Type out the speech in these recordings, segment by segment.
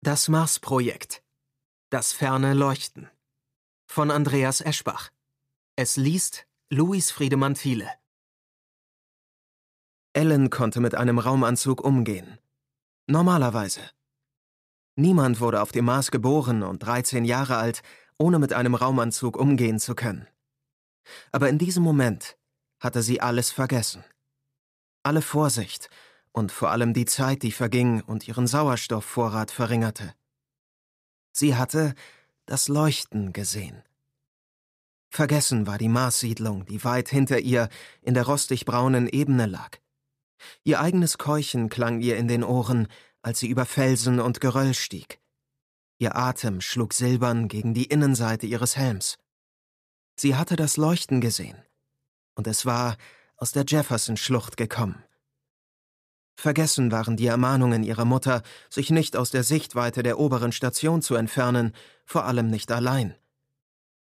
Das Mars-Projekt. Das ferne Leuchten. Von Andreas Eschbach. Es liest Louis Friedemann Thiele. Ellen konnte mit einem Raumanzug umgehen. Normalerweise. Niemand wurde auf dem Mars geboren und 13 Jahre alt, ohne mit einem Raumanzug umgehen zu können. Aber in diesem Moment hatte sie alles vergessen. Alle Vorsicht, und vor allem die Zeit, die verging und ihren Sauerstoffvorrat verringerte. Sie hatte das Leuchten gesehen. Vergessen war die Marssiedlung, die weit hinter ihr in der rostigbraunen Ebene lag. Ihr eigenes Keuchen klang ihr in den Ohren, als sie über Felsen und Geröll stieg. Ihr Atem schlug silbern gegen die Innenseite ihres Helms. Sie hatte das Leuchten gesehen, und es war aus der Jefferson-Schlucht gekommen. Vergessen waren die Ermahnungen ihrer Mutter, sich nicht aus der Sichtweite der oberen Station zu entfernen, vor allem nicht allein.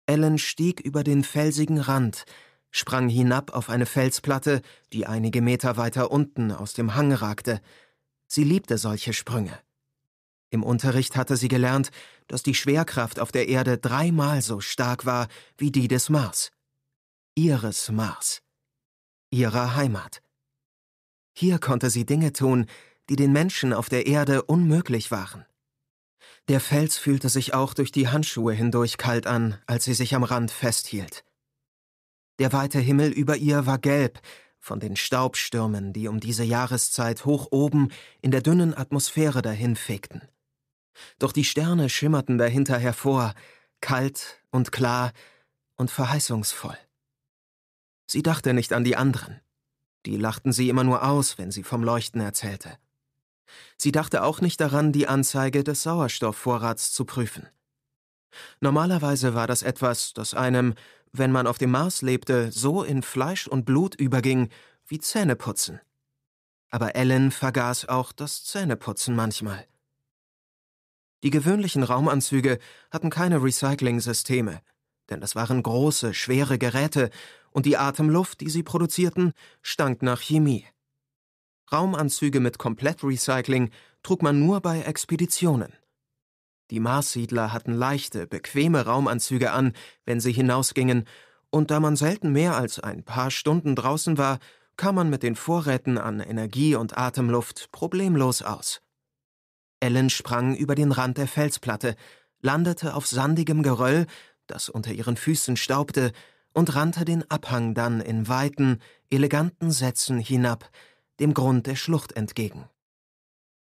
Ellen stieg über den felsigen Rand, sprang hinab auf eine Felsplatte, die einige Meter weiter unten aus dem Hang ragte. Sie liebte solche Sprünge. Im Unterricht hatte sie gelernt, dass die Schwerkraft auf der Erde dreimal so stark war wie die des Mars. Ihres Mars. Ihrer Heimat. Hier konnte sie Dinge tun, die den Menschen auf der Erde unmöglich waren. Der Fels fühlte sich auch durch die Handschuhe hindurch kalt an, als sie sich am Rand festhielt. Der weite Himmel über ihr war gelb, von den Staubstürmen, die um diese Jahreszeit hoch oben in der dünnen Atmosphäre dahinfegten. Doch die Sterne schimmerten dahinter hervor, kalt und klar und verheißungsvoll. Sie dachte nicht an die anderen. Die lachten sie immer nur aus, wenn sie vom Leuchten erzählte. Sie dachte auch nicht daran, die Anzeige des Sauerstoffvorrats zu prüfen. Normalerweise war das etwas, das einem, wenn man auf dem Mars lebte, so in Fleisch und Blut überging wie Zähneputzen. Aber Ellen vergaß auch das Zähneputzen manchmal. Die gewöhnlichen Raumanzüge hatten keine Recycling-Systeme, denn das waren große, schwere Geräte, und die Atemluft, die sie produzierten, stank nach Chemie. Raumanzüge mit Komplettrecycling trug man nur bei Expeditionen. Die Marssiedler hatten leichte, bequeme Raumanzüge an, wenn sie hinausgingen, und da man selten mehr als ein paar Stunden draußen war, kam man mit den Vorräten an Energie und Atemluft problemlos aus. Ellen sprang über den Rand der Felsplatte, landete auf sandigem Geröll, das unter ihren Füßen staubte, und rannte den Abhang dann in weiten, eleganten Sätzen hinab, dem Grund der Schlucht entgegen.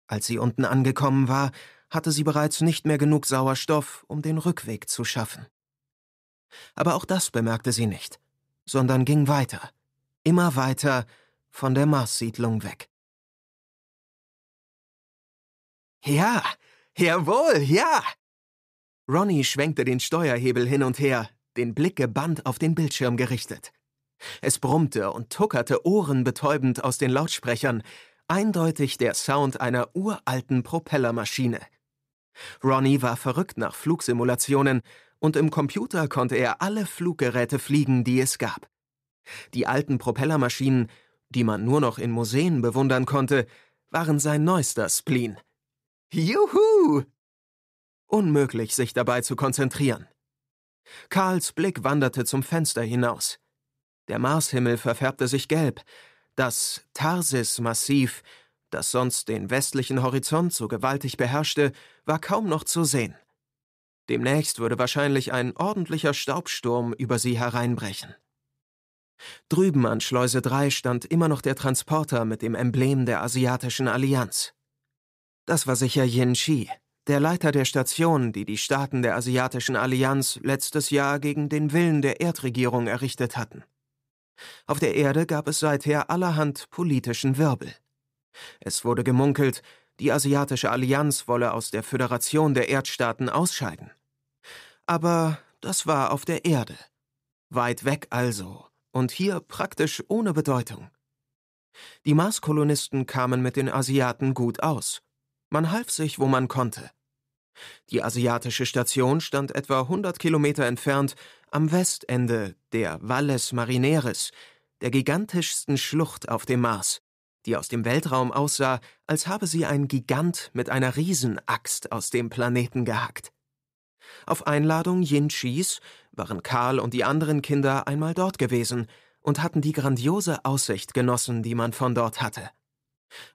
Als sie unten angekommen war, hatte sie bereits nicht mehr genug Sauerstoff, um den Rückweg zu schaffen. Aber auch das bemerkte sie nicht, sondern ging weiter, immer weiter von der Marssiedlung weg. Ja, jawohl, ja! Ronny schwenkte den Steuerhebel hin und her, den Blick gebannt auf den Bildschirm gerichtet. Es brummte und tuckerte ohrenbetäubend aus den Lautsprechern, eindeutig der Sound einer uralten Propellermaschine. Ronnie war verrückt nach Flugsimulationen, und im Computer konnte er alle Fluggeräte fliegen, die es gab. Die alten Propellermaschinen, die man nur noch in Museen bewundern konnte, waren sein neuester Spleen. Juhu! Unmöglich, sich dabei zu konzentrieren. Karls Blick wanderte zum Fenster hinaus. Der Marshimmel verfärbte sich gelb. Das Tarsis-Massiv, das sonst den westlichen Horizont so gewaltig beherrschte, war kaum noch zu sehen. Demnächst würde wahrscheinlich ein ordentlicher Staubsturm über sie hereinbrechen. Drüben an Schleuse 3 stand immer noch der Transporter mit dem Emblem der Asiatischen Allianz. Das war sicher Yin Shi, der Leiter der Station, die die Staaten der Asiatischen Allianz letztes Jahr gegen den Willen der Erdregierung errichtet hatten. Auf der Erde gab es seither allerhand politischen Wirbel. Es wurde gemunkelt, die Asiatische Allianz wolle aus der Föderation der Erdstaaten ausscheiden. Aber das war auf der Erde. Weit weg also, und hier praktisch ohne Bedeutung. Die Marskolonisten kamen mit den Asiaten gut aus. Man half sich, wo man konnte. Die asiatische Station stand etwa 100 Kilometer entfernt am Westende der Valles Marineris, der gigantischsten Schlucht auf dem Mars, die aus dem Weltraum aussah, als habe sie ein Gigant mit einer Riesenaxt aus dem Planeten gehackt. Auf Einladung Yin Chis waren Karl und die anderen Kinder einmal dort gewesen und hatten die grandiose Aussicht genossen, die man von dort hatte.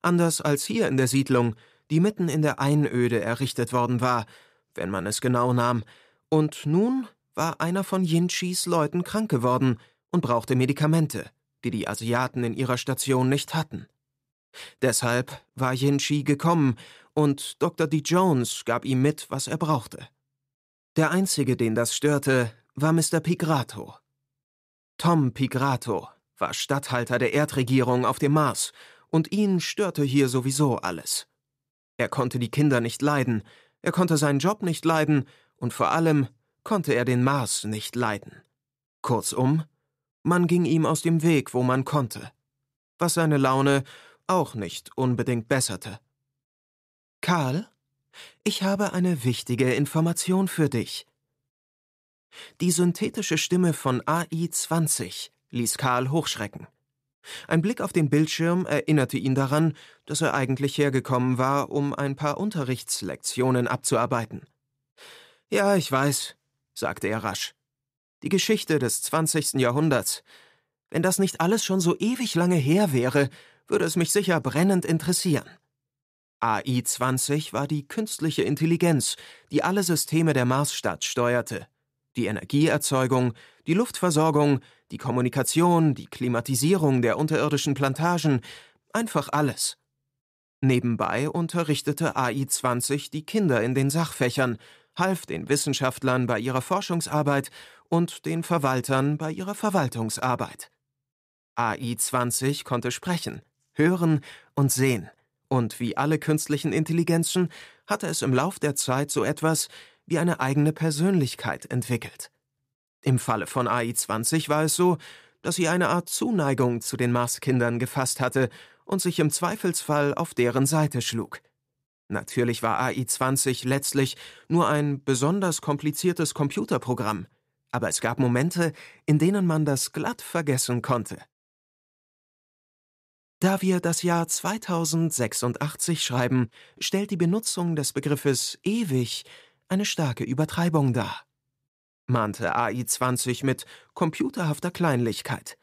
Anders als hier in der Siedlung die mitten in der Einöde errichtet worden war, wenn man es genau nahm, und nun war einer von Yinchis Leuten krank geworden und brauchte Medikamente, die die Asiaten in ihrer Station nicht hatten. Deshalb war Yinchi gekommen und Dr. D. Jones gab ihm mit, was er brauchte. Der einzige, den das störte, war Mr. Pigrato. Tom Pigrato war Statthalter der Erdregierung auf dem Mars und ihn störte hier sowieso alles. Er konnte die Kinder nicht leiden, er konnte seinen Job nicht leiden und vor allem konnte er den Mars nicht leiden. Kurzum, man ging ihm aus dem Weg, wo man konnte, was seine Laune auch nicht unbedingt besserte. Karl, ich habe eine wichtige Information für dich. Die synthetische Stimme von AI-20 ließ Karl hochschrecken. Ein Blick auf den Bildschirm erinnerte ihn daran, dass er eigentlich hergekommen war, um ein paar Unterrichtslektionen abzuarbeiten. Ja, ich weiß, sagte er rasch. Die Geschichte des 20. Jahrhunderts. Wenn das nicht alles schon so ewig lange her wäre, würde es mich sicher brennend interessieren. AI-20 war die künstliche Intelligenz, die alle Systeme der Marsstadt steuerte die Energieerzeugung, die Luftversorgung, die Kommunikation, die Klimatisierung der unterirdischen Plantagen, einfach alles. Nebenbei unterrichtete AI20 die Kinder in den Sachfächern, half den Wissenschaftlern bei ihrer Forschungsarbeit und den Verwaltern bei ihrer Verwaltungsarbeit. AI20 konnte sprechen, hören und sehen, und wie alle künstlichen Intelligenzen hatte es im Lauf der Zeit so etwas wie eine eigene Persönlichkeit entwickelt. Im Falle von AI20 war es so, dass sie eine Art Zuneigung zu den Marskindern gefasst hatte und sich im Zweifelsfall auf deren Seite schlug. Natürlich war AI20 letztlich nur ein besonders kompliziertes Computerprogramm, aber es gab Momente, in denen man das glatt vergessen konnte. Da wir das Jahr 2086 schreiben, stellt die Benutzung des Begriffes ewig eine starke Übertreibung dar, mahnte AI20 mit computerhafter Kleinlichkeit.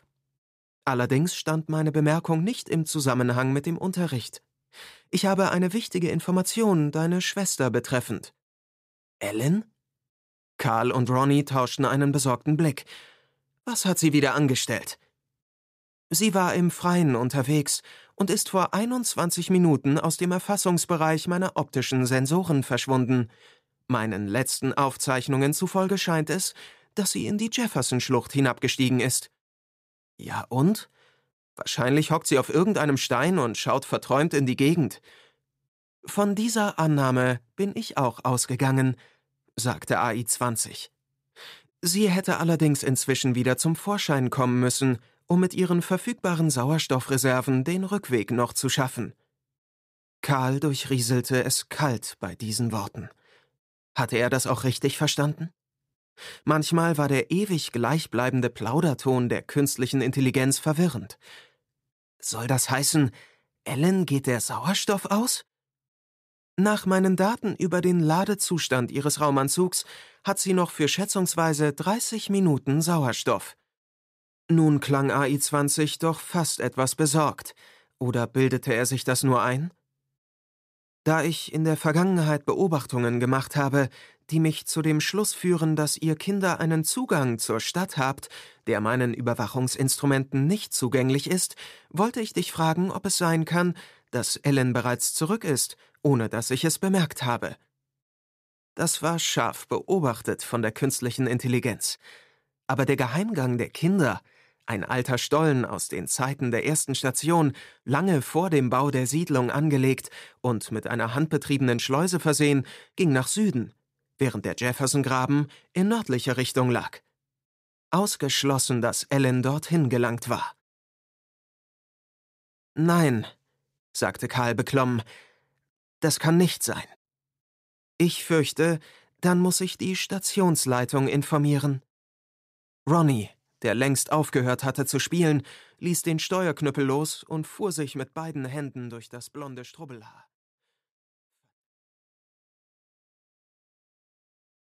Allerdings stand meine Bemerkung nicht im Zusammenhang mit dem Unterricht. Ich habe eine wichtige Information, deine Schwester betreffend. Ellen? Karl und Ronnie tauschten einen besorgten Blick. Was hat sie wieder angestellt? Sie war im Freien unterwegs und ist vor 21 Minuten aus dem Erfassungsbereich meiner optischen Sensoren verschwunden, Meinen letzten Aufzeichnungen zufolge scheint es, dass sie in die Jefferson-Schlucht hinabgestiegen ist. Ja und? Wahrscheinlich hockt sie auf irgendeinem Stein und schaut verträumt in die Gegend. Von dieser Annahme bin ich auch ausgegangen, sagte AI20. Sie hätte allerdings inzwischen wieder zum Vorschein kommen müssen, um mit ihren verfügbaren Sauerstoffreserven den Rückweg noch zu schaffen. Karl durchrieselte es kalt bei diesen Worten. Hatte er das auch richtig verstanden? Manchmal war der ewig gleichbleibende Plauderton der künstlichen Intelligenz verwirrend. Soll das heißen, Ellen geht der Sauerstoff aus? Nach meinen Daten über den Ladezustand ihres Raumanzugs hat sie noch für schätzungsweise 30 Minuten Sauerstoff. Nun klang AI-20 doch fast etwas besorgt. Oder bildete er sich das nur ein? da ich in der Vergangenheit Beobachtungen gemacht habe, die mich zu dem Schluss führen, dass ihr Kinder einen Zugang zur Stadt habt, der meinen Überwachungsinstrumenten nicht zugänglich ist, wollte ich dich fragen, ob es sein kann, dass Ellen bereits zurück ist, ohne dass ich es bemerkt habe. Das war scharf beobachtet von der künstlichen Intelligenz. Aber der Geheimgang der Kinder ein alter Stollen aus den Zeiten der ersten Station, lange vor dem Bau der Siedlung angelegt und mit einer handbetriebenen Schleuse versehen, ging nach Süden, während der Jefferson-Graben in nördlicher Richtung lag. Ausgeschlossen, dass Ellen dorthin gelangt war. Nein, sagte Karl beklommen, das kann nicht sein. Ich fürchte, dann muss ich die Stationsleitung informieren. Ronnie, der längst aufgehört hatte zu spielen, ließ den Steuerknüppel los und fuhr sich mit beiden Händen durch das blonde Strubbelhaar.